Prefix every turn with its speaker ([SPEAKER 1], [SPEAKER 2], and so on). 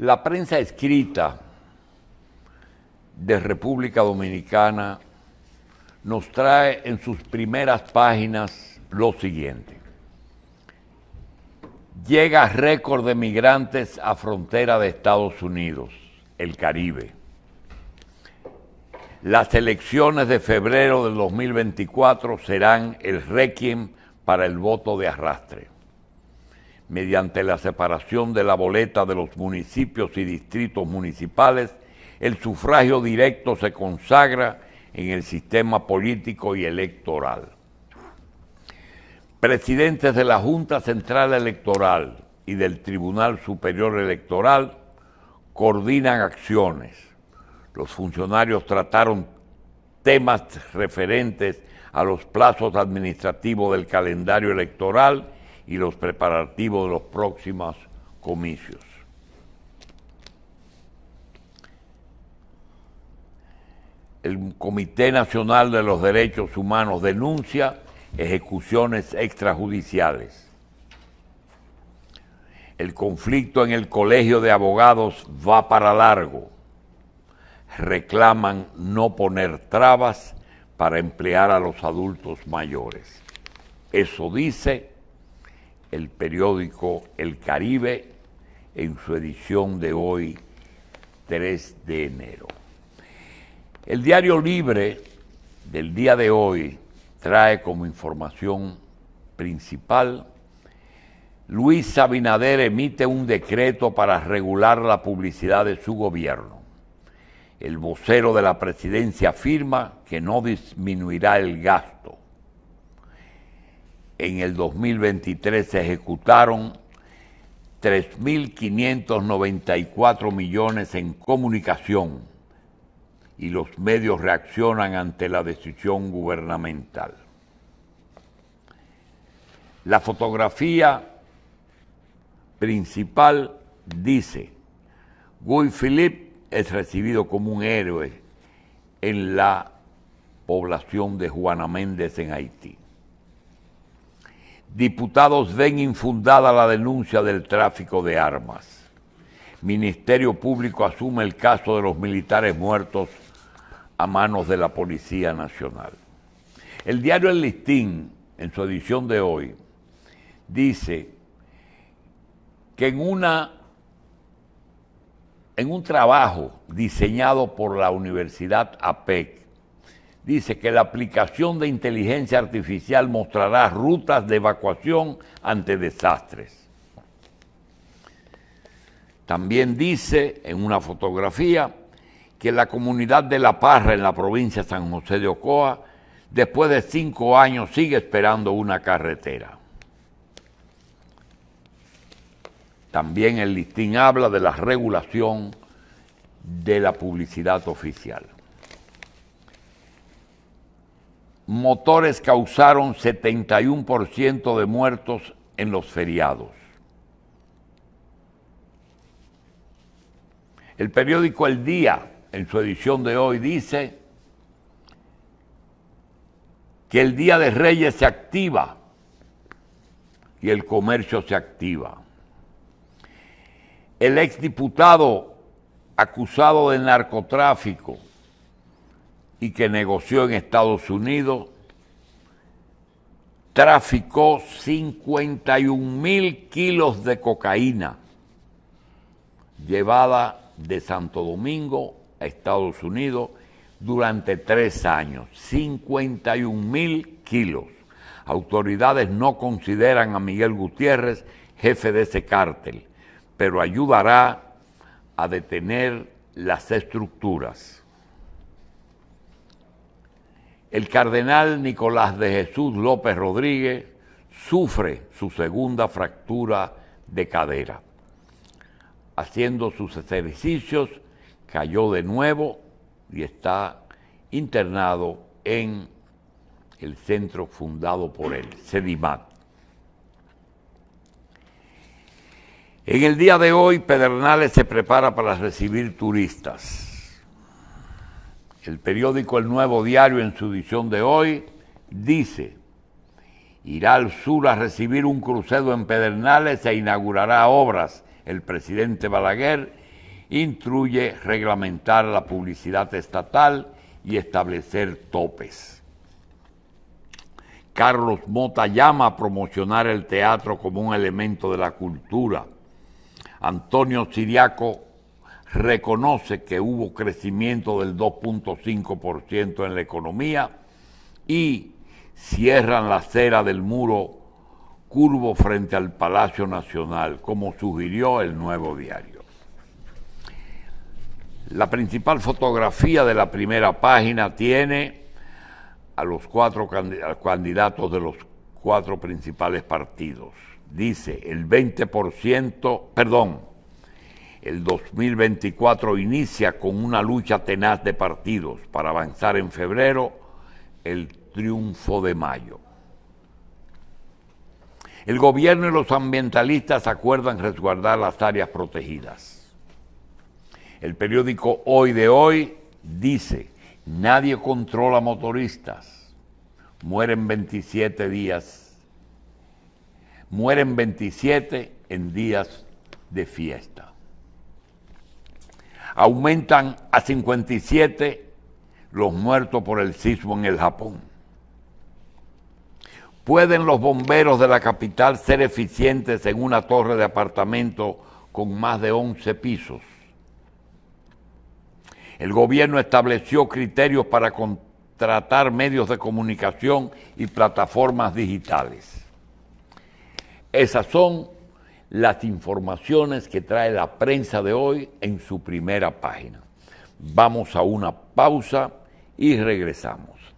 [SPEAKER 1] La prensa escrita de República Dominicana nos trae en sus primeras páginas lo siguiente. Llega récord de migrantes a frontera de Estados Unidos, el Caribe. Las elecciones de febrero del 2024 serán el requiem para el voto de arrastre mediante la separación de la boleta de los municipios y distritos municipales, el sufragio directo se consagra en el sistema político y electoral. Presidentes de la Junta Central Electoral y del Tribunal Superior Electoral coordinan acciones. Los funcionarios trataron temas referentes a los plazos administrativos del calendario electoral y los preparativos de los próximos comicios. El Comité Nacional de los Derechos Humanos denuncia ejecuciones extrajudiciales. El conflicto en el Colegio de Abogados va para largo. Reclaman no poner trabas para emplear a los adultos mayores. Eso dice el periódico El Caribe en su edición de hoy, 3 de enero. El diario libre del día de hoy trae como información principal, Luis Sabinader emite un decreto para regular la publicidad de su gobierno. El vocero de la presidencia afirma que no disminuirá el gasto en el 2023 se ejecutaron 3.594 millones en comunicación y los medios reaccionan ante la decisión gubernamental. La fotografía principal dice, Guy Philippe es recibido como un héroe en la población de Juana Méndez en Haití. Diputados ven infundada la denuncia del tráfico de armas. Ministerio Público asume el caso de los militares muertos a manos de la Policía Nacional. El diario El Listín, en su edición de hoy, dice que en, una, en un trabajo diseñado por la Universidad APEC, dice que la aplicación de inteligencia artificial mostrará rutas de evacuación ante desastres. También dice en una fotografía que la comunidad de La Parra en la provincia de San José de Ocoa, después de cinco años, sigue esperando una carretera. También el listín habla de la regulación de la publicidad oficial. motores causaron 71% de muertos en los feriados. El periódico El Día, en su edición de hoy, dice que el Día de Reyes se activa y el comercio se activa. El exdiputado acusado de narcotráfico, y que negoció en Estados Unidos, traficó 51 mil kilos de cocaína llevada de Santo Domingo a Estados Unidos durante tres años. 51 mil kilos. Autoridades no consideran a Miguel Gutiérrez jefe de ese cártel, pero ayudará a detener las estructuras el cardenal Nicolás de Jesús López Rodríguez sufre su segunda fractura de cadera. Haciendo sus ejercicios, cayó de nuevo y está internado en el centro fundado por él, Sedimat. En el día de hoy, Pedernales se prepara para recibir turistas el periódico El Nuevo Diario en su edición de hoy dice, irá al sur a recibir un crucedo en Pedernales e inaugurará obras. El presidente Balaguer instruye reglamentar la publicidad estatal y establecer topes. Carlos Mota llama a promocionar el teatro como un elemento de la cultura. Antonio Siriaco reconoce que hubo crecimiento del 2.5% en la economía y cierran la acera del muro curvo frente al Palacio Nacional, como sugirió el nuevo diario. La principal fotografía de la primera página tiene a los cuatro candidatos de los cuatro principales partidos. Dice, el 20%, perdón, el 2024 inicia con una lucha tenaz de partidos para avanzar en febrero el triunfo de mayo. El gobierno y los ambientalistas acuerdan resguardar las áreas protegidas. El periódico Hoy de Hoy dice, nadie controla motoristas, mueren 27 días, mueren 27 en días de fiesta. Aumentan a 57 los muertos por el sismo en el Japón. ¿Pueden los bomberos de la capital ser eficientes en una torre de apartamento con más de 11 pisos? El gobierno estableció criterios para contratar medios de comunicación y plataformas digitales. Esas son las informaciones que trae la prensa de hoy en su primera página. Vamos a una pausa y regresamos.